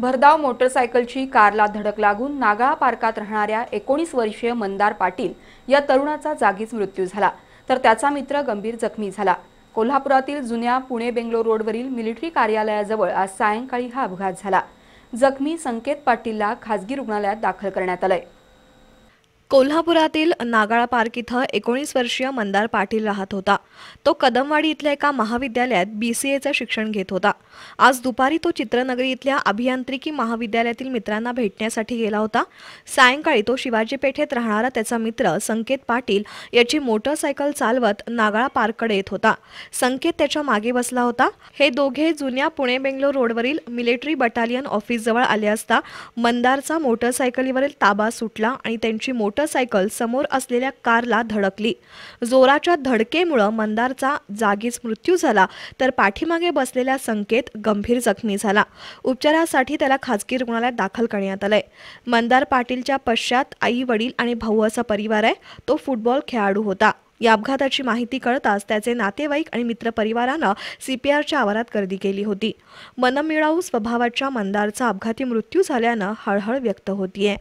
भरधाव मोटरसायकलची कारला धडक लागून नागाळा पार्कात राहणाऱ्या एकोणीस वर्षीय मंदार पाटील या तरुणाचा जागीच मृत्यू झाला तर त्याचा मित्र गंभीर जखमी झाला कोल्हापुरातील जुन्या पुणे बेंगलोर रोडवरील मिलिटरी कार्यालयाजवळ आज सायंकाळी हा अपघात झाला जखमी संकेत पाटीलला खासगी रुग्णालयात दाखल करण्यात आलंय कोल्हापुरातील नागाळा पार्क इथं एकोणीस वर्षीय मंदार पाटील राहत होता तो कदमवाडी इथल्या एका महाविद्यालयात बी सी एचं शिक्षण घेत होता आज दुपारी तो चित्रनगरी इथल्या अभियांत्रिकी महाविद्यालयातील मित्रांना भेटण्यासाठी गेला होता सायंकाळी तो शिवाजी पेठेत राहणारा त्याचा मित्र संकेत पाटील याची मोटरसायकल चालवत नागाळा पार्ककडे येत होता संकेत त्याच्या मागे बसला होता हे दोघे जुन्या पुणे बेंगलोर रोडवरील मिलिटरी बटालियन ऑफिसजवळ आले असता मंदारचा मोटरसायकलीवरील ताबा सुटला आणि त्यांची मोटर मोटरसायकल समोर असलेल्या कारला धडकली जोराच्या धडकेमुळं मंदारचा जागीच मृत्यू झाला तर पाठीमागे बसलेल्या संकेत गंभीर जखमी झाला उपचारासाठी त्याला खाजगी रुग्णालयात दाखल करण्यात आलंय मंदार पाटीलच्या पश्चात आई वडील आणि भाऊ असा परिवार आहे तो फुटबॉल खेळाडू होता या अपघाताची माहिती कळताच त्याचे नातेवाईक आणि मित्रपरिवारानं सीपीआरच्या आवारात गर्दी केली होती मनमिळाऊ स्वभावाच्या मंदारचा अपघाती मृत्यू झाल्यानं हळहळ व्यक्त होतीये